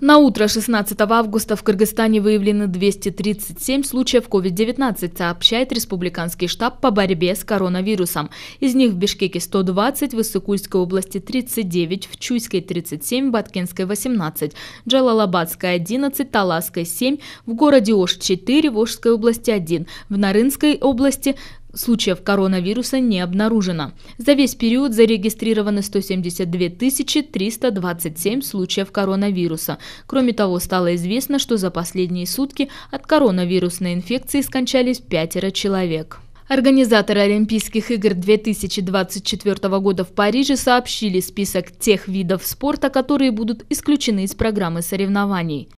На утро 16 августа в Кыргызстане выявлены 237 случаев COVID-19, сообщает Республиканский штаб по борьбе с коронавирусом. Из них в Бишкеке 120, в Иссыкульской области 39, в Чуйской 37, в Баткенской 18, Джалалабадской 11, Таласской 7, в городе Ош 4, в Ошской области 1, в Нарынской области Случаев коронавируса не обнаружено. За весь период зарегистрированы 172 327 случаев коронавируса. Кроме того, стало известно, что за последние сутки от коронавирусной инфекции скончались пятеро человек. Организаторы Олимпийских игр 2024 года в Париже сообщили список тех видов спорта, которые будут исключены из программы соревнований.